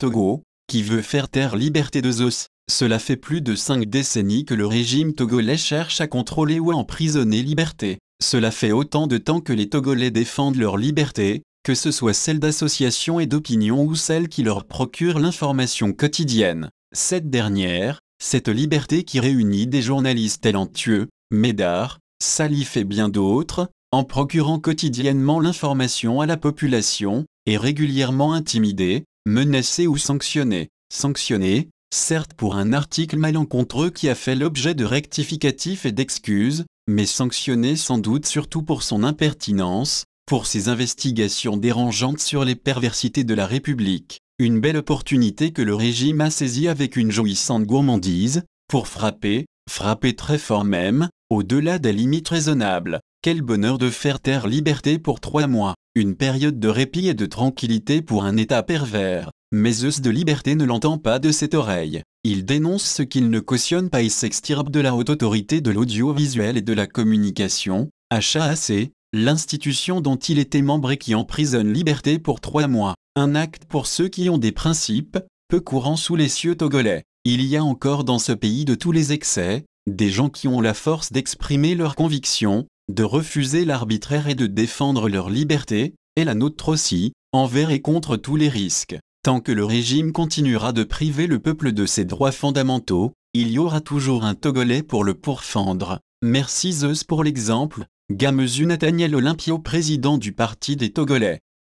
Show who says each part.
Speaker 1: Togo, qui veut faire taire liberté de Zeus. Cela fait plus de cinq décennies que le régime togolais cherche à contrôler ou à emprisonner liberté. Cela fait autant de temps que les Togolais défendent leur liberté, que ce soit celle d'association et d'opinion ou celle qui leur procure l'information quotidienne. Cette dernière, cette liberté qui réunit des journalistes talentueux, Médard, Salif et bien d'autres, en procurant quotidiennement l'information à la population, est régulièrement intimidée, menacer ou sanctionner. sanctionné, certes pour un article malencontreux qui a fait l'objet de rectificatifs et d'excuses, mais sanctionné sans doute surtout pour son impertinence, pour ses investigations dérangeantes sur les perversités de la République. Une belle opportunité que le régime a saisie avec une jouissante gourmandise, pour frapper, frapper très fort même, au-delà des limites raisonnables. Quel bonheur de faire taire liberté pour trois mois une période de répit et de tranquillité pour un État pervers. Mais Zeus de liberté ne l'entend pas de cette oreille. Il dénonce ce qu'il ne cautionne pas et s'extirpe de la haute autorité de l'audiovisuel et de la communication, H.A.C., l'institution dont il était membre et qui emprisonne liberté pour trois mois. Un acte pour ceux qui ont des principes, peu courants sous les cieux togolais. Il y a encore dans ce pays de tous les excès, des gens qui ont la force d'exprimer leurs convictions, de refuser l'arbitraire et de défendre leur liberté, et la nôtre aussi, envers et contre tous les risques. Tant que le régime continuera de priver le peuple de ses droits fondamentaux, il y aura toujours un Togolais pour le pourfendre. Merci Zeus pour l'exemple. Gamezu Nathaniel Olympio président du Parti des Togolais.